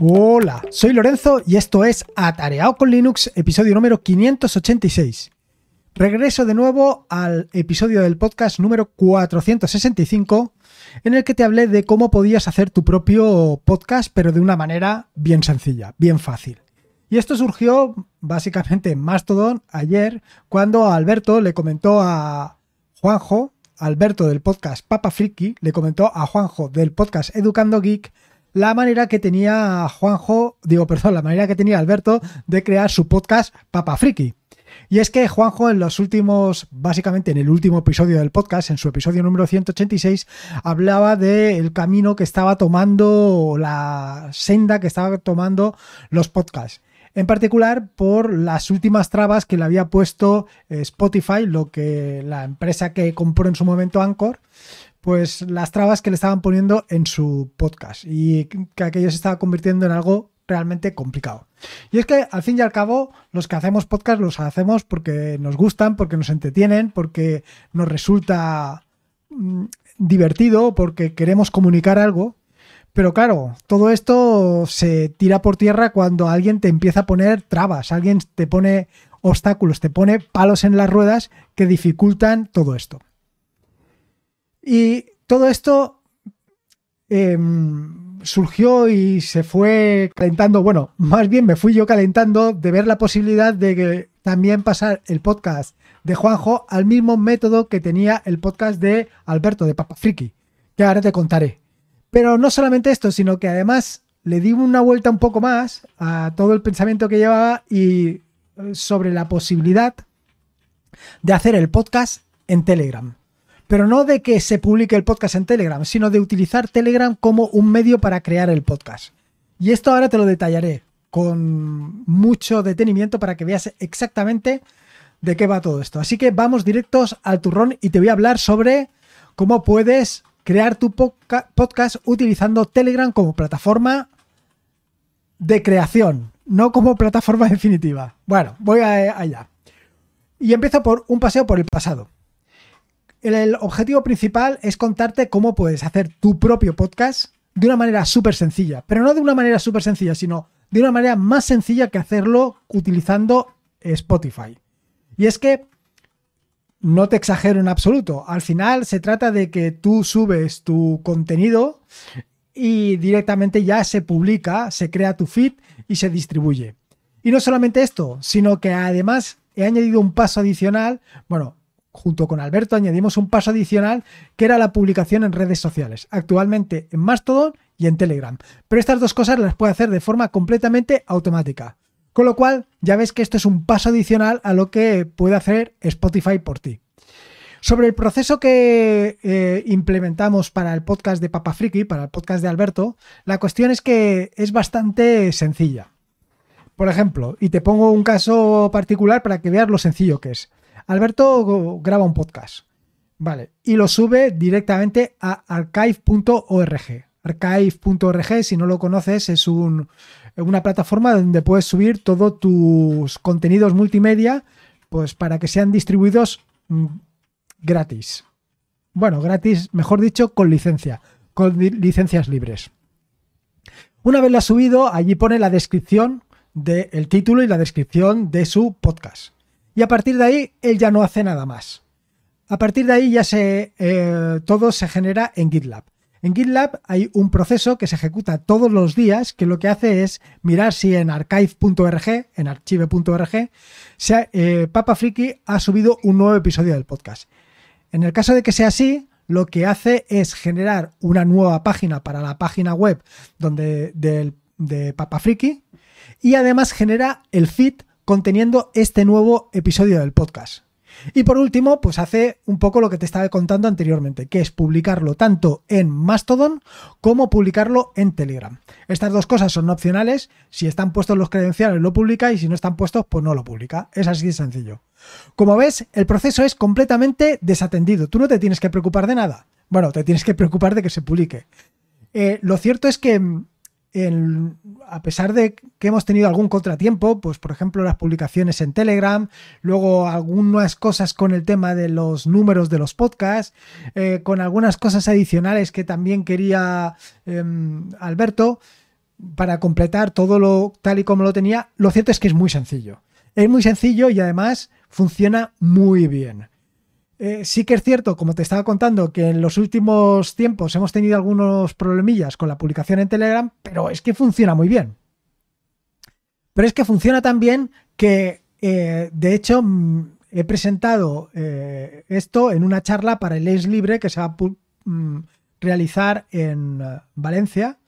Hola, soy Lorenzo y esto es Atareado con Linux, episodio número 586. Regreso de nuevo al episodio del podcast número 465, en el que te hablé de cómo podías hacer tu propio podcast, pero de una manera bien sencilla, bien fácil. Y esto surgió básicamente en Mastodon ayer, cuando Alberto le comentó a Juanjo, Alberto del podcast Papa Friki, le comentó a Juanjo del podcast Educando Geek, la manera que tenía Juanjo, digo, perdón, la manera que tenía Alberto de crear su podcast Papa Friki. Y es que Juanjo en los últimos, básicamente en el último episodio del podcast, en su episodio número 186, hablaba del camino que estaba tomando, la senda que estaba tomando los podcasts. En particular por las últimas trabas que le había puesto eh, Spotify, lo que la empresa que compró en su momento Anchor, pues las trabas que le estaban poniendo en su podcast y que aquello se estaba convirtiendo en algo realmente complicado. Y es que al fin y al cabo los que hacemos podcast los hacemos porque nos gustan, porque nos entretienen, porque nos resulta mm, divertido, porque queremos comunicar algo. Pero claro, todo esto se tira por tierra cuando alguien te empieza a poner trabas, alguien te pone obstáculos, te pone palos en las ruedas que dificultan todo esto. Y todo esto em, surgió y se fue calentando, bueno, más bien me fui yo calentando de ver la posibilidad de que también pasar el podcast de Juanjo al mismo método que tenía el podcast de Alberto de Papa Friki, que ahora te contaré. Pero no solamente esto, sino que además le di una vuelta un poco más a todo el pensamiento que llevaba y eh, sobre la posibilidad de hacer el podcast en Telegram pero no de que se publique el podcast en Telegram, sino de utilizar Telegram como un medio para crear el podcast. Y esto ahora te lo detallaré con mucho detenimiento para que veas exactamente de qué va todo esto. Así que vamos directos al turrón y te voy a hablar sobre cómo puedes crear tu podcast utilizando Telegram como plataforma de creación, no como plataforma definitiva. Bueno, voy allá. Y empiezo por un paseo por el pasado. El, objetivo principal es contarte cómo puedes hacer tu propio podcast de una manera súper sencilla, pero no de una manera súper sencilla, sino de una manera más sencilla que hacerlo utilizando Spotify. Y es que no te exagero en absoluto. Al final se trata de que tú subes tu contenido y directamente ya se publica, se crea tu feed y se distribuye. Y no solamente esto, sino que además he añadido un paso adicional. Bueno, Junto con Alberto añadimos un paso adicional que era la publicación en redes sociales, actualmente en Mastodon y en Telegram. Pero estas dos cosas las puede hacer de forma completamente automática. Con lo cual, ya ves que esto es un paso adicional a lo que puede hacer Spotify por ti. Sobre el proceso que eh, implementamos para el podcast de Papa Friki, para el podcast de Alberto, la cuestión es que es bastante sencilla. Por ejemplo, y te pongo un caso particular para que veas lo sencillo que es. Alberto graba un podcast, ¿vale? Y lo sube directamente a archive.org. Archive.org, si no lo conoces, es una plataforma donde puedes subir todos tus contenidos multimedia, pues para que sean distribuidos mm, gratis. Bueno, gratis, mejor dicho, con licencia, con licencias libres. Una vez lo ha subido, allí pone la descripción del título y la descripción de su podcast y a partir de ahí él ya no hace nada más. A partir de ahí ya se, eh, todo se genera en GitLab. En GitLab hay un proceso que se ejecuta todos los días que lo que hace es mirar si en archive.org, en archive.org, eh, Papa Friki ha subido un nuevo episodio del podcast. En el caso de que sea así, lo que hace es generar una nueva página para la página web donde, de, de Papa Friki y además genera el feed conteniendo este nuevo episodio del podcast. Y por último, pues hace un poco lo que te estaba contando anteriormente, que es publicarlo tanto en Mastodon como publicarlo en Telegram. Estas dos cosas son opcionales, si están puestos los credenciales lo publica y si no están puestos pues no lo publica. Es así de sencillo. Como ves, el proceso es completamente desatendido, tú no te tienes que preocupar de nada. Bueno, te tienes que preocupar de que se publique. Eh, lo cierto es que mm, a pesar de que hemos tenido algún contratiempo, pues por ejemplo las publicaciones en Telegram, luego algunas cosas con el tema de los números de los podcasts, eh, con algunas cosas adicionales que también quería em, Alberto para completar todo lo tal y como lo tenía, lo cierto es que es muy sencillo. Es muy sencillo y además funciona muy bien. Eh, sí que es cierto, como te estaba contando, que en los últimos tiempos hemos tenido algunos problemillas con la publicación en Telegram, pero es que funciona muy bien. Pero es que funciona tan bien que, eh, de hecho, mm, he presentado eh, esto en una charla para el ex Libre que se va a mm, realizar en Valencia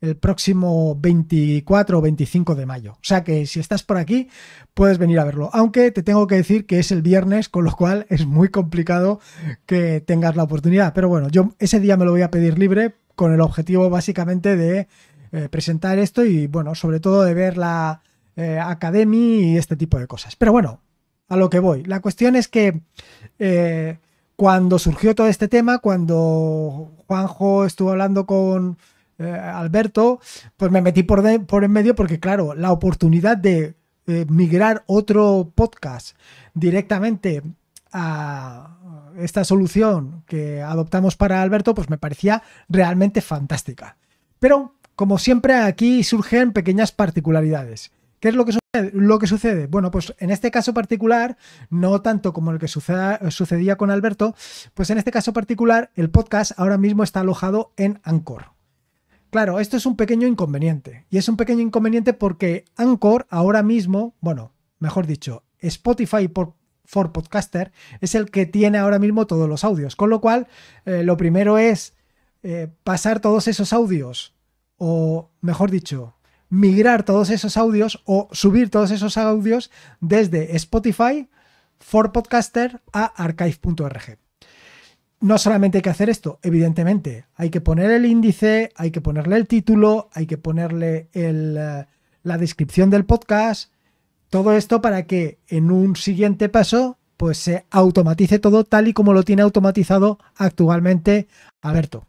el próximo 24 o 25 de mayo. O sea que si estás por aquí, puedes venir a verlo. Aunque te tengo que decir que es el viernes, con lo cual es muy complicado que tengas la oportunidad. Pero bueno, yo ese día me lo voy a pedir libre con el objetivo básicamente de eh, presentar esto y bueno, sobre todo de ver la eh, Academy y este tipo de cosas. Pero bueno, a lo que voy. La cuestión es que... Eh, cuando surgió todo este tema, cuando Juanjo estuvo hablando con, eh, Alberto, pues me metí por, en medio porque, claro, la oportunidad de eh, migrar otro podcast directamente a esta solución que adoptamos para Alberto, pues me parecía realmente fantástica. Pero, como siempre, aquí surgen pequeñas particularidades. ¿Qué es lo que sucede? Lo que sucede? Bueno, pues en este caso particular, no tanto como el que sucedía con Alberto, pues en este caso particular, el podcast ahora mismo está alojado en Anchor. Claro, esto es un pequeño inconveniente. Y es un pequeño inconveniente porque Anchor ahora mismo, bueno, mejor dicho, Spotify for Podcaster es el que tiene ahora mismo todos los audios. Con lo cual, eh, lo primero es eh, pasar todos esos audios, o mejor dicho, migrar todos esos audios o subir todos esos audios desde Spotify for Podcaster a archive.org no solamente hay que hacer esto, evidentemente, hay que poner el índice, hay que ponerle el título, hay que ponerle eh, la descripción del podcast, todo esto para que en un siguiente paso pues se automatice todo tal y como lo tiene automatizado actualmente Alberto.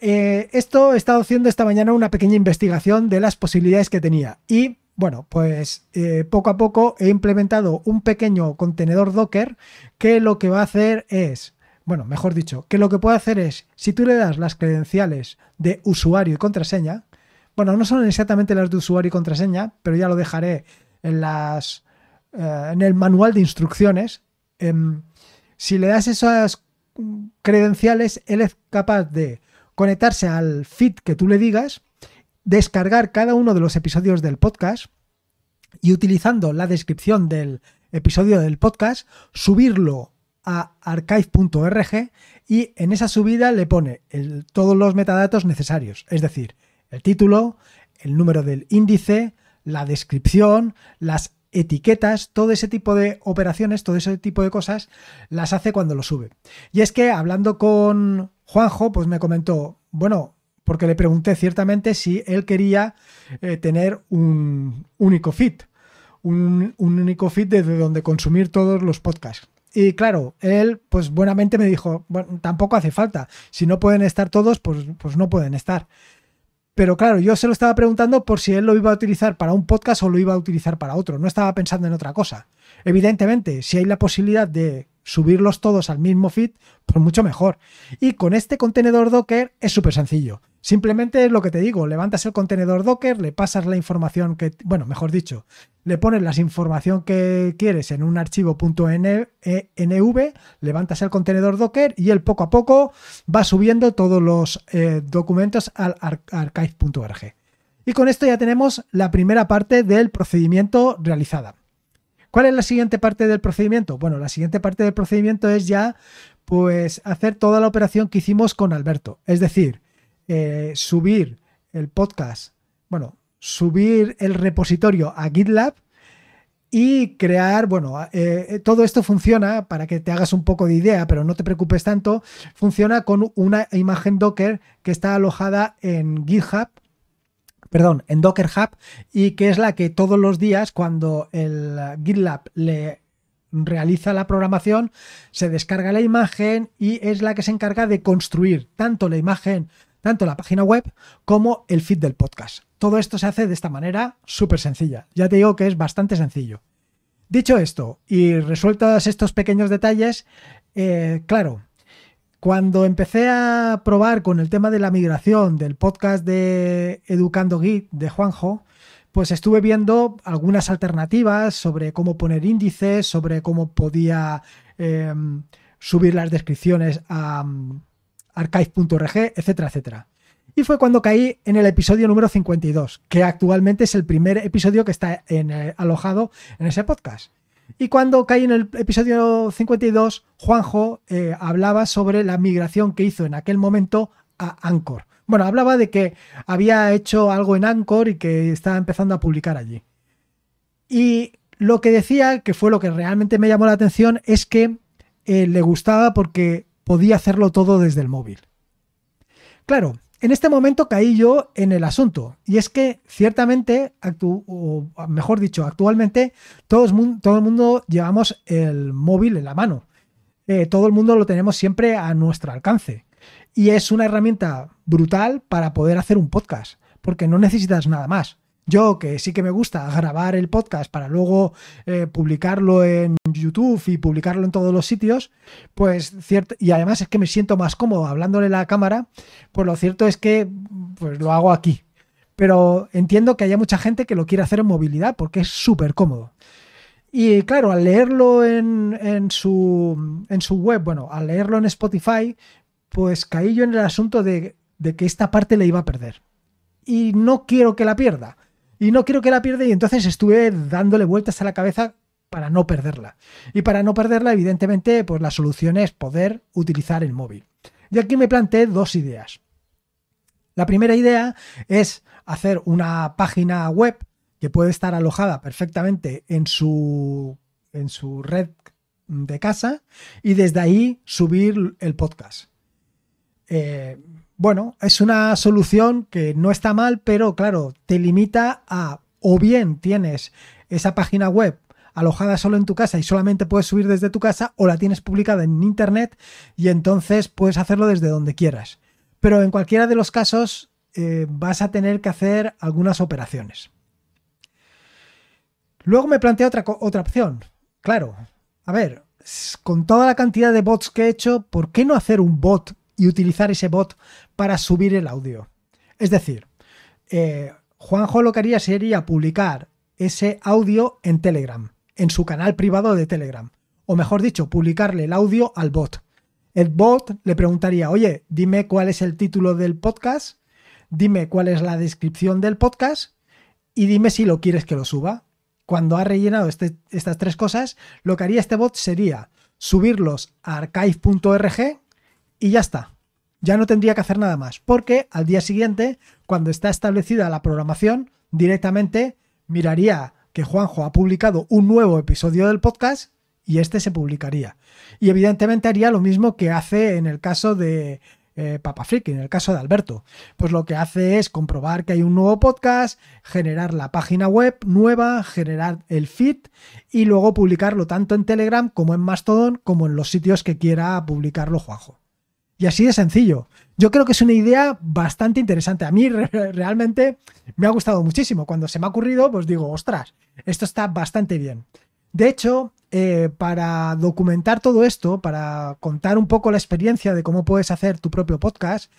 Eh, esto he estado haciendo esta mañana una pequeña investigación de las posibilidades que tenía y bueno, pues eh, poco a poco he implementado un pequeño contenedor Docker que lo que va a hacer es bueno, mejor dicho, que lo que puede hacer es, si tú le das las credenciales de usuario y contraseña, bueno, no son exactamente las de usuario y contraseña, pero ya lo dejaré en las eh, en el manual de instrucciones. Em, si le das esas credenciales, él es capaz de conectarse al feed que tú le digas, descargar cada uno de los episodios del podcast y utilizando la descripción del episodio del podcast, subirlo a archive.org y en esa subida le pone todos los metadatos necesarios, es decir, el título, el número del índice, la descripción, las etiquetas, todo ese tipo de operaciones, todo ese tipo de cosas, las hace cuando lo sube. Y es que hablando con Juanjo, pues me comentó, bueno, porque le pregunté ciertamente si él quería eh, tener un único feed, un, un único feed desde donde consumir todos los podcasts. Y claro, él pues buenamente me dijo, bueno, tampoco hace falta, si no pueden estar todos, pues, pues no pueden estar. Pero claro, yo se lo estaba preguntando por si él lo iba a utilizar para un podcast o lo iba a utilizar para otro, no estaba pensando en otra cosa. Evidentemente, si hay la posibilidad de subirlos todos al mismo feed, pues mucho mejor. Y con este contenedor Docker es súper sencillo. Simplemente es lo que te digo, levantas el contenedor Docker, le pasas la información que, bueno, mejor dicho, le pones la información que quieres en un archivo .env, levantas el contenedor Docker y él poco a poco va subiendo todos los eh, documentos al archive.org. Y con esto ya tenemos la primera parte del procedimiento realizada. ¿Cuál es la siguiente parte del procedimiento? Bueno, la siguiente parte del procedimiento es ya pues hacer toda la operación que hicimos con Alberto, es decir, eh, subir el podcast, bueno, subir el repositorio a GitLab y crear, bueno, eh, eh, todo esto funciona, para que te hagas un poco de idea, pero no te preocupes tanto, funciona con una imagen Docker que está alojada en GitHub perdón, en Docker Hub y que es la que todos los días cuando el GitLab le realiza la programación, se descarga la imagen y es la que se encarga de construir tanto la imagen, tanto la página web como el feed del podcast. Todo esto se hace de esta manera súper sencilla. Ya te digo que es bastante sencillo. Dicho esto, y resueltos estos pequeños detalles, eh, claro, cuando empecé a probar con el tema de la migración del podcast de Educando Git de Juanjo, pues estuve viendo algunas alternativas sobre cómo poner índices, sobre cómo podía em, subir las descripciones a mm, archive.org, etcétera, etcétera. Y fue cuando caí en el episodio número 52, que actualmente es el primer episodio que está eh, alojado en ese podcast. Y cuando cae en el episodio 52, Juanjo eh, hablaba sobre la migración que hizo en aquel momento a Anchor. Bueno, hablaba de que había hecho algo en Anchor y que estaba empezando a publicar allí. Y lo que decía, que fue lo que realmente me llamó la atención, es que eh, le gustaba porque podía hacerlo todo desde el móvil. Claro, en este momento caí yo en el asunto. Y es que ciertamente, o mejor dicho, actualmente todo el, mundo, todo el mundo llevamos el móvil en la mano. Eh, todo el mundo lo tenemos siempre a nuestro alcance. Y es una herramienta brutal para poder hacer un podcast, porque no necesitas nada más. Yo, que sí que me gusta grabar el podcast para luego eh, publicarlo en YouTube y publicarlo en todos los sitios, pues cierto, y además es que me siento más cómodo hablándole a la cámara, pues lo cierto es que pues lo hago aquí. Pero entiendo que haya mucha gente que lo quiere hacer en movilidad porque es súper cómodo. Y claro, al leerlo en, su, web, bueno, al leerlo en Spotify, pues caí yo en el asunto de, de que esta parte le iba a perder. Y no quiero que la pierda y no quiero que la pierda y entonces estuve dándole vueltas a la cabeza para no perderla. Y para no perderla, evidentemente, pues la solución es poder utilizar el móvil. Y aquí me planteé dos ideas. La primera idea es hacer una página web que puede estar alojada perfectamente en su, en su red de casa y desde ahí subir el podcast. Eh, bueno, es una solución que no está mal, pero claro, te limita a o bien tienes esa página web alojada solo en tu casa y solamente puedes subir desde tu casa o la tienes publicada en internet y entonces puedes hacerlo desde donde quieras. Pero en cualquiera de los casos eh, vas a tener que hacer algunas operaciones. Luego me plantea otra, otra opción. Claro, a ver, con toda la cantidad de bots que he hecho, ¿por qué no hacer un bot y utilizar ese bot para subir el audio. Es decir, eh, Juanjo lo que haría sería publicar ese audio en Telegram, en su canal privado de Telegram. O mejor dicho, publicarle el audio al bot. El bot le preguntaría, oye, dime cuál es el título del podcast, dime cuál es la descripción del podcast y dime si lo quieres que lo suba. Cuando ha rellenado este, estas tres cosas, lo que haría este bot sería subirlos a archive.org, y ya está. Ya no tendría que hacer nada más, porque al día siguiente, cuando está establecida la programación, directamente miraría que Juanjo ha publicado un nuevo episodio del podcast y este se publicaría. Y evidentemente haría lo mismo que hace en el caso de eh, Papa Friki, en el caso de Alberto. Pues lo que hace es comprobar que hay un nuevo podcast, generar la página web nueva, generar el feed y luego publicarlo tanto en Telegram como en Mastodon como en los sitios que quiera publicarlo Juanjo. Y así de sencillo. Yo creo que es una idea bastante interesante. A mí realmente me ha gustado muchísimo. Cuando se me ha ocurrido, pues digo, ostras, esto está bastante bien. De hecho, eh, para documentar todo esto, para contar un poco la experiencia de cómo puedes hacer tu propio podcast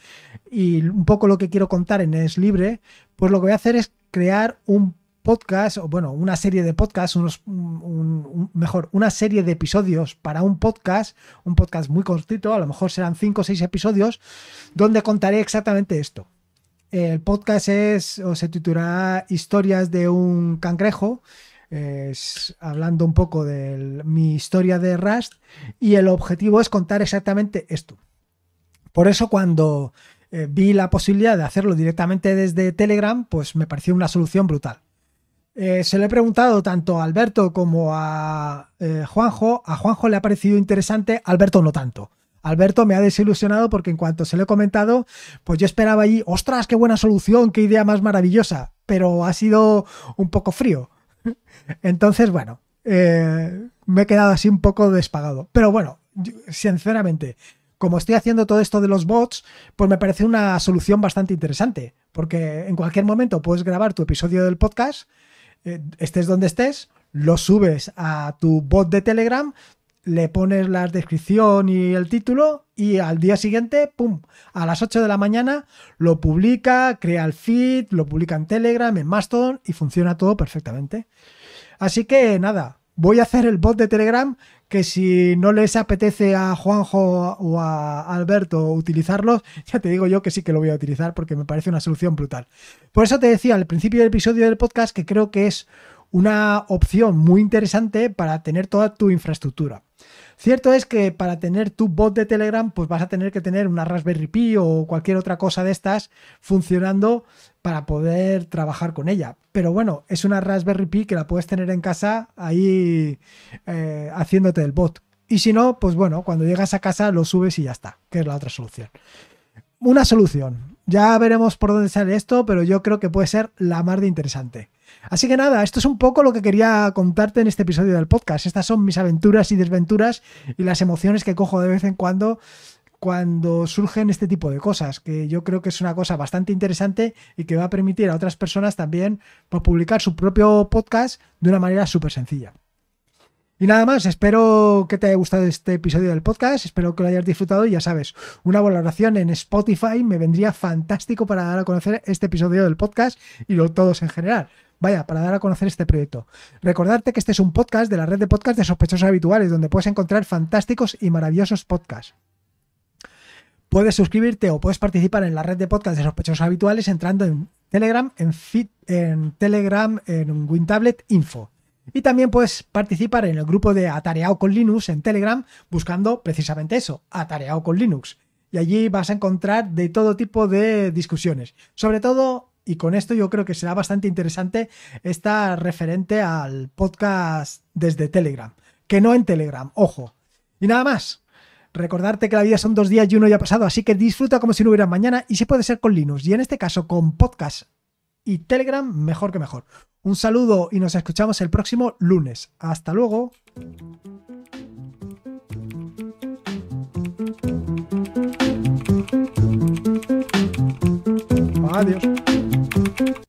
y un poco lo que quiero contar en Es Libre, pues lo que voy a hacer es crear un podcast, o bueno, una serie de podcasts, unos, un, mejor, una serie de episodios para un podcast, un podcast muy cortito, a lo mejor serán 5 o 6 episodios, donde contaré exactamente esto. El podcast es, o se titulará Historias de un cangrejo, hablando un poco de mi historia de Rust, y el objetivo es contar exactamente esto. Por eso cuando eh, vi la posibilidad de hacerlo directamente desde Telegram, pues me pareció una solución brutal. Eh, se le he preguntado tanto a Alberto como a eh, Juanjo. A Juanjo le ha parecido interesante, a Alberto no tanto. Alberto me ha desilusionado porque en cuanto se lo he comentado, pues yo esperaba ahí, ostras, qué buena solución, qué idea más maravillosa, pero ha sido un poco frío. Entonces, bueno, eh, me he quedado así un poco despagado. Pero bueno, sinceramente, como estoy haciendo todo esto de los bots, pues me parece una solución bastante interesante, porque en cualquier momento puedes grabar tu episodio del podcast eh, estés donde estés, lo subes a tu bot de Telegram, le pones la descripción y el título y al día siguiente, ¡pum!, a las 8 de la mañana lo publica, crea el feed, lo publica en Telegram, en Mastodon y funciona todo perfectamente. Así que nada, voy a hacer el bot de Telegram que si no les apetece a Juanjo o a Alberto utilizarlos, ya te digo yo que sí que lo voy a utilizar porque me parece una solución brutal. Por eso te decía al principio del episodio del podcast que creo que es una opción muy interesante para tener toda tu infraestructura. Cierto es que para tener tu bot de Telegram, pues vas a tener que tener una Raspberry Pi o cualquier otra cosa de estas funcionando para poder trabajar con ella. Pero bueno, es una Raspberry Pi que la puedes tener en casa ahí eh, haciéndote el bot. Y si no, pues bueno, cuando llegas a casa lo subes y ya está, que es la otra solución. Una solución. Ya veremos por dónde sale esto, pero yo creo que puede ser la más de interesante. Así que nada, esto es un poco lo que quería contarte en este episodio del podcast. Estas son mis aventuras y desventuras y las emociones que cojo de vez en cuando cuando surgen este tipo de cosas, que yo creo que es una cosa bastante interesante y que va a permitir a otras personas también pues, publicar su propio podcast de una manera súper sencilla. Y nada más, espero que te haya gustado este episodio del podcast, espero que lo hayas disfrutado y ya sabes, una valoración en Spotify me vendría fantástico para dar a conocer este episodio del podcast y lo todos en general. Vaya, para dar a conocer este proyecto. Recordarte que este es un podcast de la red de podcasts de sospechosos habituales, donde puedes encontrar fantásticos y maravillosos podcasts. Puedes suscribirte o puedes participar en la red de podcasts de sospechosos habituales entrando en Telegram, en, Fit, en Telegram, en WinTablet Info. Y también puedes participar en el grupo de Atareado con Linux en Telegram buscando precisamente eso, Atareado con Linux. Y allí vas a encontrar de todo tipo de discusiones. Sobre todo, y con esto yo creo que será bastante interesante, esta referente al podcast desde Telegram. Que no en Telegram, ojo. Y nada más. Recordarte que la vida son dos días y uno ya ha pasado, así que disfruta como si no hubiera mañana y si puede ser con Linux. Y en este caso con podcast y Telegram mejor que mejor. Un saludo y nos escuchamos el próximo lunes. Hasta luego. Adiós.